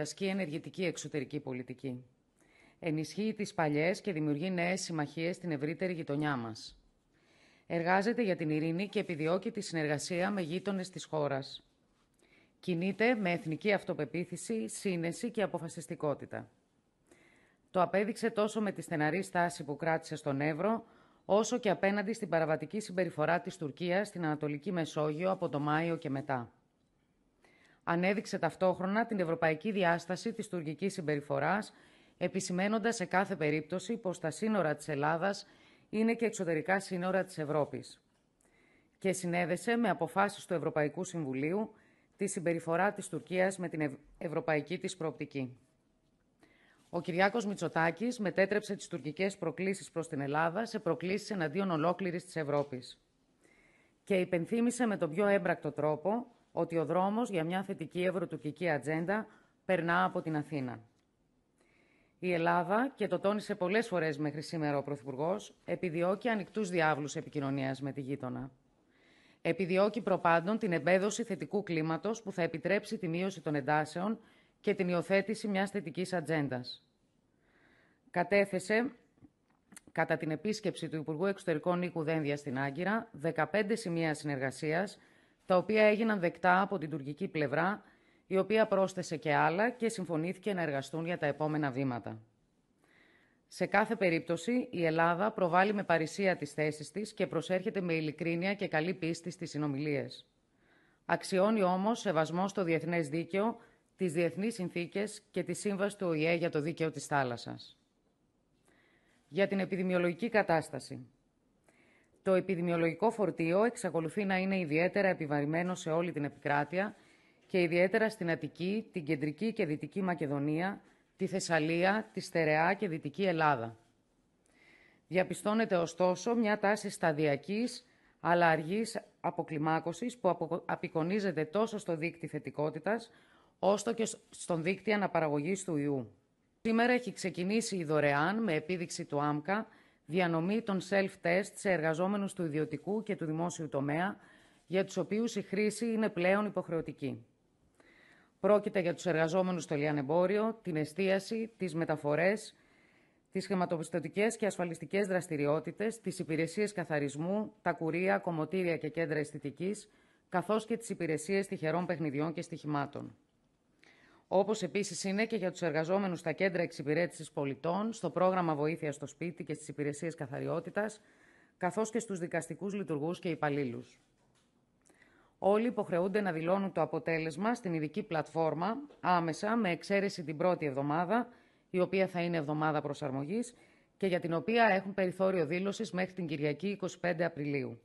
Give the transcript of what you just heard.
ασκεί ενεργητική εξωτερική πολιτική. Ενισχύει τις παλιές και δημιουργεί νέες συμμαχίες στην ευρύτερη γειτονιά μας. Εργάζεται για την ειρήνη και επιδιώκει τη συνεργασία με γείτονες της χώρας. Κινείται με εθνική αυτοπεποίθηση, σύνεση και αποφασιστικότητα. Το απέδειξε τόσο με τη στεναρή στάση που κράτησε στον Εύρο, όσο και απέναντι στην παραβατική συμπεριφορά της Τουρκίας στην Ανατολική Μεσόγειο από το Μάιο και μετά ανέδειξε ταυτόχρονα την ευρωπαϊκή διάσταση της τουρκικής συμπεριφοράς, επισημένοντας σε κάθε περίπτωση πως τα σύνορα της Ελλάδας είναι και εξωτερικά σύνορα της Ευρώπης. Και συνέδεσε με αποφάσεις του Ευρωπαϊκού Συμβουλίου τη συμπεριφορά της Τουρκίας με την ευρωπαϊκή της προοπτική. Ο Κυριάκος Μητσοτάκης μετέτρεψε τις τουρκικές προκλήσεις προς την Ελλάδα σε προκλήσεις εναντίον ολόκληρης της Ευρώπης και υπενθύμησε με τον πιο έμπρακτο τρόπο ότι ο δρόμος για μια θετική ευρωτουρκική ατζέντα περνά από την Αθήνα. Η Ελλάδα, και το τόνισε πολλές φορές μέχρι σήμερα ο Πρωθυπουργός, επιδιώκει ανοιχτούς διάβλους επικοινωνίας με τη γείτονα. Επιδιώκει προπάντων την εμπέδωση θετικού κλίματος που θα επιτρέψει τη μείωση των εντάσεων και την υιοθέτηση μιας θετικής ατζέντας. Κατέθεσε, κατά την επίσκεψη του Υπουργού Εξωτερικών Νίκου Δένδια στην Άγκυρα, 15 σημεία συνεργασίας τα οποία έγιναν δεκτά από την τουρκική πλευρά, η οποία πρόσθεσε και άλλα και συμφωνήθηκε να εργαστούν για τα επόμενα βήματα. Σε κάθε περίπτωση, η Ελλάδα προβάλλει με παρησία τις θέσεις της και προσέρχεται με ειλικρίνεια και καλή πίστη στις συνομιλίες. Αξιώνει όμως σεβασμό στο διεθνές δίκαιο, τις διεθνείς συνθήκες και τη σύμβαση του ΟΗΕ για το δίκαιο της θάλασσας. Για την επιδημιολογική κατάσταση. Το επιδημιολογικό φορτίο εξακολουθεί να είναι ιδιαίτερα επιβαρημένο σε όλη την επικράτεια και ιδιαίτερα στην Αττική, την Κεντρική και Δυτική Μακεδονία, τη Θεσσαλία, τη Στερεά και Δυτική Ελλάδα. Διαπιστώνεται ωστόσο μια τάση σταδιακής αλλά αργής αποκλιμάκωσης που απεικονίζεται τόσο στο δίκτυο θετικότητας όσο και στον δίκτυο αναπαραγωγής του ιού. Σήμερα έχει ξεκινήσει η δωρεάν με επίδειξη του ΆΜΚΑ διανομή των self-test σε εργαζόμενους του ιδιωτικού και του δημόσιου τομέα, για τους οποίους η χρήση είναι πλέον υποχρεωτική. Πρόκειται για τους εργαζόμενους στο λιανεμπόριο, την εστίαση, τις μεταφορές, τις χρηματοπιστωτικές και ασφαλιστικές δραστηριότητες, τις υπηρεσίες καθαρισμού, τα κουρία, κομμωτήρια και κέντρα αισθητικής, καθώς και τις υπηρεσίες τυχερών παιχνιδιών και στοιχημάτων. Όπως επίσης είναι και για τους εργαζόμενους στα κέντρα εξυπηρέτησης πολιτών, στο πρόγραμμα βοήθεια στο σπίτι και στις υπηρεσίες καθαριότητας, καθώς και στους δικαστικούς λειτουργούς και υπαλλήλους. Όλοι υποχρεούνται να δηλώνουν το αποτέλεσμα στην ειδική πλατφόρμα άμεσα, με εξαίρεση την πρώτη εβδομάδα, η οποία θα είναι εβδομάδα προσαρμογής και για την οποία έχουν περιθώριο δήλωσης μέχρι την Κυριακή 25 Απριλίου.